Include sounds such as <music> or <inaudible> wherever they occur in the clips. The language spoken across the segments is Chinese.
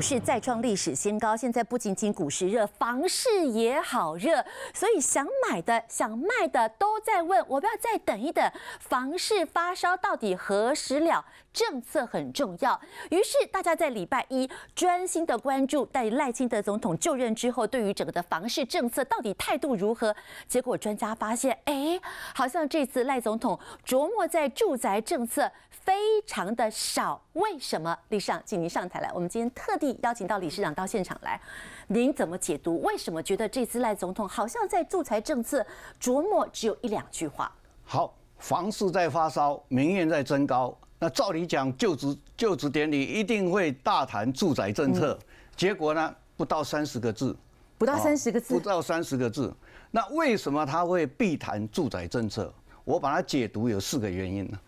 股市再创历史新高，现在不仅仅股市热，房市也好热，所以想买的、想卖的都在问：我们要再等一等，房市发烧到底何时了？政策很重要。于是大家在礼拜一专心的关注，待赖清德总统就任之后，对于整个的房市政策到底态度如何？结果专家发现，哎，好像这次赖总统琢磨在住宅政策。非常的少，为什么？李尚？长，请您上台来。我们今天特地邀请到李市长到现场来，您怎么解读？为什么觉得这次赖总统好像在住宅政策琢磨只有一两句话？好，房市在发烧，民怨在增高。那照理讲，就职就职典礼一定会大谈住宅政策，结果呢，不到三十个字，不到三十个字，不到三十个字。那为什么他会避谈住宅政策？我把它解读有四个原因呢。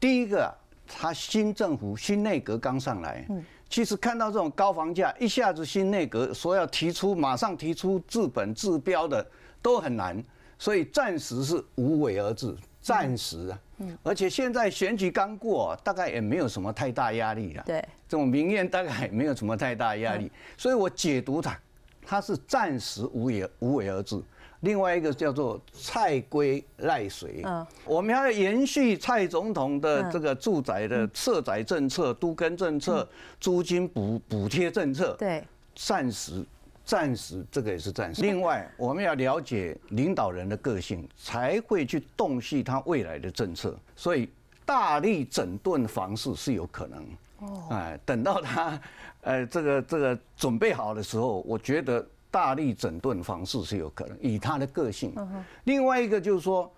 第一个，他新政府新内阁刚上来，嗯，其实看到这种高房价，一下子新内阁说要提出马上提出治本治标的都很难，所以暂时是无为而治，暂时啊，嗯，而且现在选举刚过，大概也没有什么太大压力了，对，这种民怨大概也没有什么太大压力，所以我解读它，它是暂时无也无为而治。另外一个叫做蔡规赖随，我们要延续蔡总统的这个住宅的社宅政策、都跟政策、租金补补贴政策，对，暂时暂时这个也是暂时。<laughs> 另外，我们要了解领导人的个性，才会去洞悉他未来的政策。所以，大力整顿房市是有可能。哦，哎，等到他，呃，这个这个准备好的时候，我觉得。大力整顿房市是有可能，以他的个性。另外一个就是说，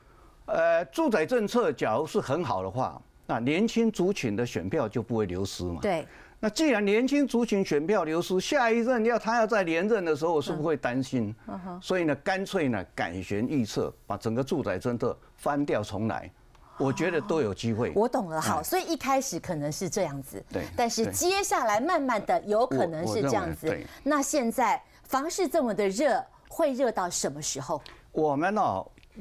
呃，住宅政策假如是很好的话，那年轻族群的选票就不会流失嘛。对。那既然年轻族群选票流失，下一任要他要在连任的时候，我是不会担心？所以呢，干脆呢改弦易辙，把整个住宅政策翻掉重来。我觉得都有机会。我懂了，好。所以一开始可能是这样子。对。但是接下来慢慢的有可能是这样子。那现在。房市这么的热，会热到什么时候？我们呢，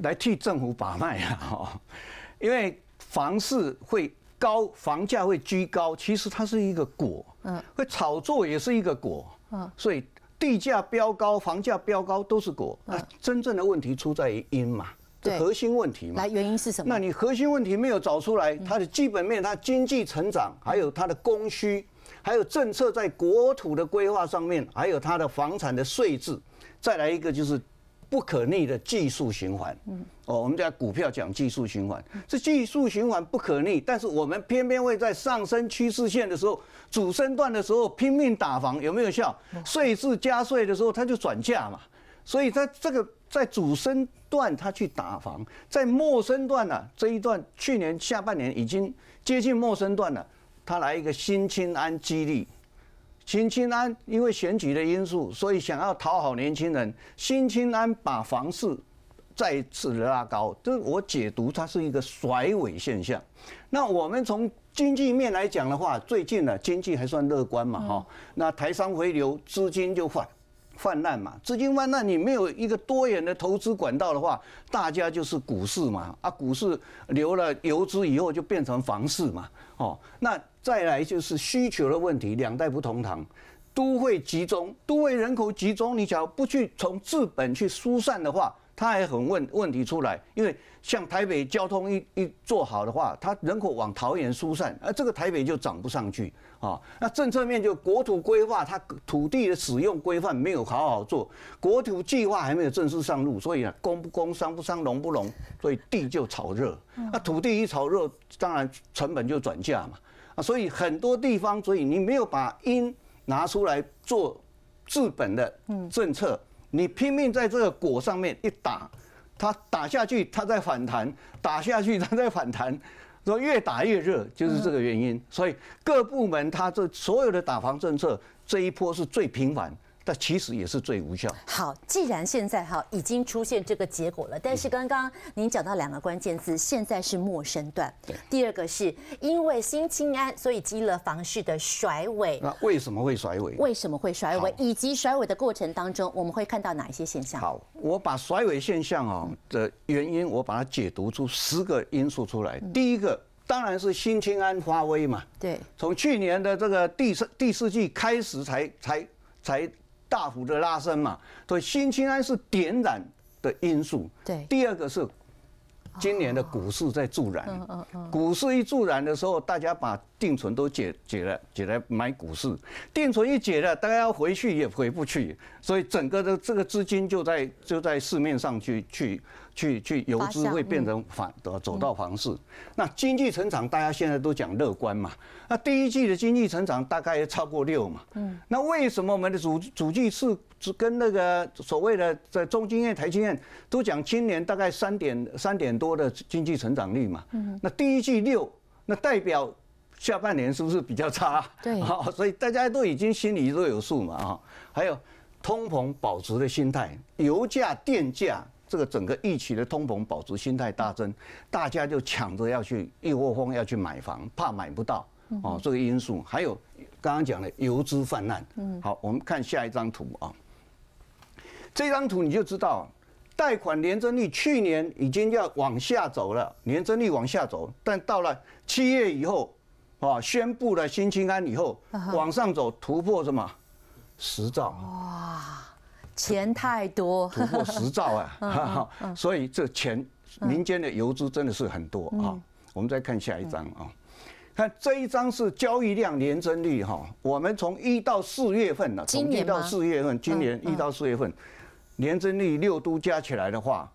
来替政府把脉啊！<laughs> 因为房市会高，房价会居高，其实它是一个果。嗯，会炒作也是一个果。嗯，所以地价飙高、房价飙高都是果。那真正的问题出在于因嘛？对，核心问题嘛。来，原因是什么？那你核心问题没有找出来，它的基本面、它经济成长还有它的供需。还有政策在国土的规划上面，还有它的房产的税制，再来一个就是不可逆的技术循环。嗯，哦，我们讲股票讲技术循环，这技术循环不可逆，但是我们偏偏会在上升趋势线的时候、主升段的时候拼命打房，有没有效？税制加税的时候，它就转价嘛。所以在这个在主升段，它去打房，在陌生段呢，这一段去年下半年已经接近陌生段了。他来一个新青安激励，新青安因为选举的因素，所以想要讨好年轻人。新青安把房市再次拉高，这我解读它是一个甩尾现象。那我们从经济面来讲的话，最近呢经济还算乐观嘛哈。那台商回流，资金就泛泛滥嘛，资金泛滥你没有一个多元的投资管道的话，大家就是股市嘛啊，股市流了游资以后就变成房市嘛哦，那。再来就是需求的问题，两代不同堂都会集中，都会人口集中。你只要不去从治本去疏散的话，它还很问问题出来。因为像台北交通一一做好的话，它人口往桃园疏散，而这个台北就涨不上去啊。那政策面就国土规划，它土地的使用规范没有好好做，国土计划还没有正式上路，所以啊，供不工商不商融不融，所以地就炒热。那土地一炒热，当然成本就转嫁嘛。所以很多地方，所以你没有把因拿出来做治本的政策，你拼命在这个果上面一打，它打下去，它在反弹，打下去，它在反弹，说越打越热，就是这个原因。所以各部门它这所有的打防政策，这一波是最频繁。但其实也是最无效。好，既然现在哈已经出现这个结果了，但是刚刚您讲到两个关键字，现在是陌生段。对。第二个是因为新青安，所以积了房市的甩尾。那为什么会甩尾？为什么会甩尾？以及甩尾的过程当中，我们会看到哪一些现象？好，我把甩尾现象啊的原因，我把它解读出十个因素出来。第一个当然是新青安发威嘛。对。从去年的这个第四第四季开始，才才才。大幅的拉升嘛，所以新青安是点燃的因素。对，第二个是今年的股市在助燃。股市一助燃的时候，大家把。定存都解解了，解来买股市。定存一解了，大家要回去也回不去，所以整个的这个资金就在就在市面上去去去去，游资会变成反的走到房市。那经济成长，大家现在都讲乐观嘛。那第一季的经济成长大概超过六嘛？嗯。那为什么我们的主主季是跟那个所谓的在中经院、台经院都讲今年大概三点三点多的经济成长率嘛？嗯。那第一季六，那代表？下半年是不是比较差？<laughs> 对，好，所以大家都已经心里都有数嘛啊。还有通膨保值的心态，油价、电价这个整个疫情的通膨保值心态大增，大家就抢着要去，一窝蜂要去买房，怕买不到哦。这个因素还有刚刚讲的游资泛滥。嗯，好，我们看下一张图啊。这张图你就知道，贷款年增率去年已经要往下走了，年增率往下走，但到了七月以后。啊，宣布了新清安以后，往上走突破什么十兆？哇，钱太多，突破十兆啊！<laughs> 所以这钱民间的游资真的是很多啊。我们再看下一张啊，看这一张是交易量年增率哈。我们从一到四月份呢，从一到四月份，今年一到四月份年增率六都加起来的话，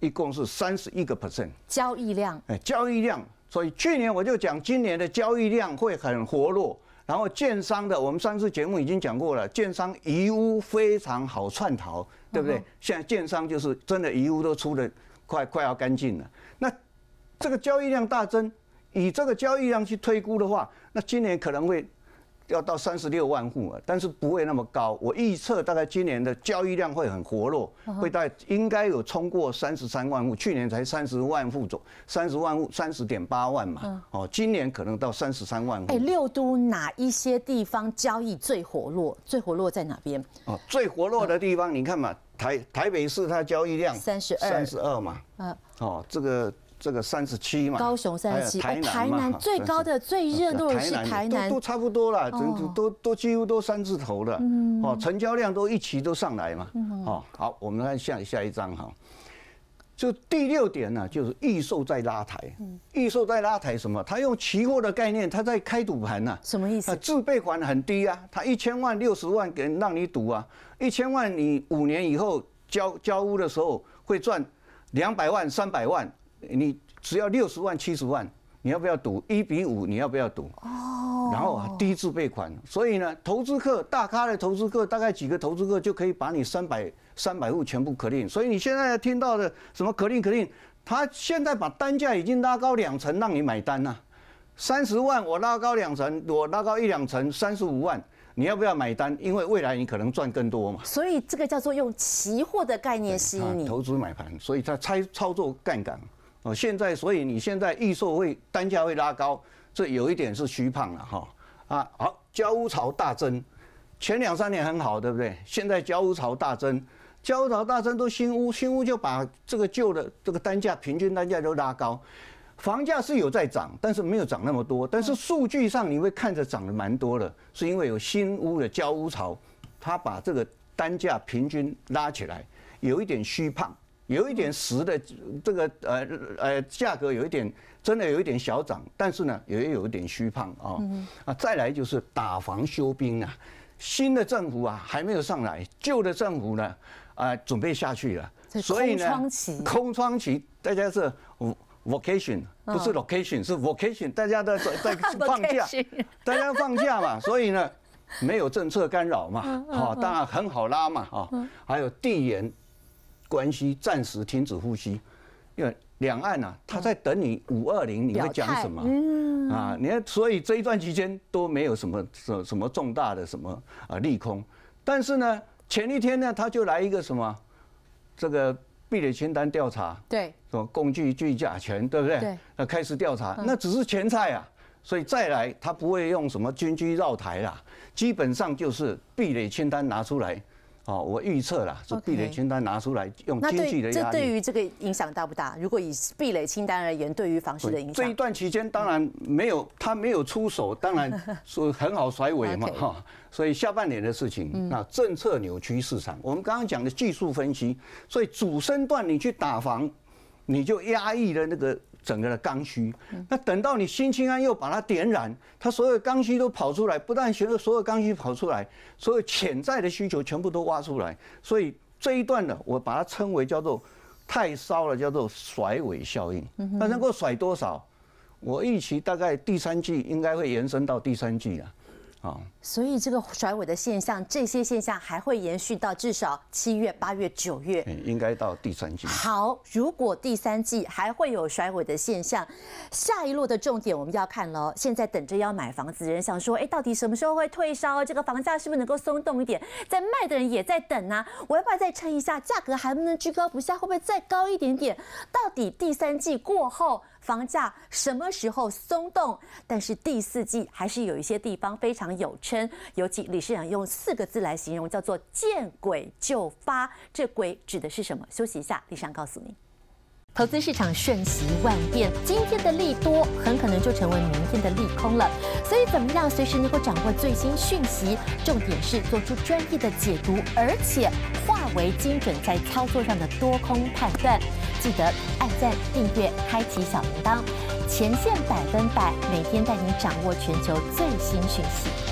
一共是三十一个 percent。交易量哎，交易量。所以去年我就讲，今年的交易量会很活络，然后券商的，我们上次节目已经讲过了，券商义乌非常好串逃，对不对？现在券商就是真的义乌都出的快，快要干净了。那这个交易量大增，以这个交易量去推估的话，那今年可能会。要到三十六万户，但是不会那么高。我预测大概今年的交易量会很活络，会概应该有冲过三十三万户。去年才三十万户左，三十万户三十点八万嘛，哦，今年可能到三十三万户。哎，六都哪一些地方交易最活络？最活络在哪边？哦，最活络的地方，你看嘛，台台北市它交易量三十二，三十二嘛，嗯，哦，这个。这个三十七嘛，高雄三十七，台南南最高的最热度是台南，都都差不多啦，都都都几乎都三字头的，哦，成交量都一起都上来嘛，哦，好，我们看下下一张哈，就第六点呢，就是预售在拉抬，预售在拉抬什么？他用期货的概念，他在开赌盘呢，什么意思？啊，自备款很低啊，他一千万六十万给让你赌啊，一千万你五年以后交交屋的时候会赚两百万三百万。你只要六十万、七十万，你要不要赌？一比五，你要不要赌？哦，然后啊，低质备款。所以呢，投资客、大咖的投资客，大概几个投资客就可以把你三百三百户全部可令。所以你现在听到的什么可令可令，他现在把单价已经拉高两成，让你买单呐。三十万我拉高两成，我拉高一两成，三十五万，你要不要买单？因为未来你可能赚更多嘛。所以这个叫做用期货的概念吸引你投资买盘，所以他操操作杠杆。哦，现在所以你现在预售会单价会拉高，这有一点是虚胖了哈。啊，好，交屋潮大增，前两三年很好，对不对？现在交屋潮大增，交屋潮大增都新屋，新屋就把这个旧的这个单价平均单价都拉高，房价是有在涨，但是没有涨那么多。但是数据上你会看着涨得蛮多的，是因为有新屋的交屋潮，它把这个单价平均拉起来，有一点虚胖。有一点实的，这个呃呃价格有一点真的有一点小涨，但是呢也有一点虚胖啊啊！再来就是打防休兵啊，新的政府啊还没有上来，旧的政府呢啊准备下去了，所以呢空窗期。空窗期大家是 vacation，不是 location，是 vacation，大家都在 <laughs> 放假，大家放假嘛，所以呢没有政策干扰嘛，好当然很好拉嘛，哈，还有地缘。关系暂时停止呼吸，因为两岸啊，他在等你五二零，你会讲什么？啊，你看，所以这一段期间都没有什么什什么重大的什么啊利空，但是呢，前一天呢，他就来一个什么这个壁垒清单调查，对，什么工具聚甲醛，对不对？那开始调查，那只是前菜啊，所以再来他不会用什么军机绕台啦，基本上就是壁垒清单拿出来。哦，我预测了，是避雷清单拿出来用经济的压力。那对这对于这个影响大不大？如果以避雷清单而言，对于房市的影响。这一段期间当然没有他没有出手，当然是 <laughs> 很好甩尾嘛哈。所以下半年的事情，那政策扭曲市场。我们刚刚讲的技术分析，所以主升段你去打房。你就压抑了那个整个的刚需，那等到你新清安又把它点燃，它所有刚需都跑出来，不但所有刚需跑出来，所有潜在的需求全部都挖出来，所以这一段呢，我把它称为叫做太烧了，叫做甩尾效应。那能够甩多少？我预期大概第三季应该会延伸到第三季了。所以这个甩尾的现象，这些现象还会延续到至少七月、八月、九月，应该到第三季。好，如果第三季还会有甩尾的现象，下一路的重点我们要看喽。现在等着要买房子的人想说，哎，到底什么时候会退烧？这个房价是不是能够松动一点？在卖的人也在等啊，我要不要再撑一下？价格还不能居高不下，会不会再高一点点？到底第三季过后？房价什么时候松动？但是第四季还是有一些地方非常有称，尤其李市长用四个字来形容，叫做“见鬼就发”。这鬼指的是什么？休息一下，李尚告诉你。投资市场瞬息万变，今天的利多很可能就成为明天的利空了。所以怎么样，随时能够掌握最新讯息，重点是做出专业的解读，而且化为精准在操作上的多空判断。记得按赞、订阅、开启小铃铛，前线百分百每天带你掌握全球最新讯息。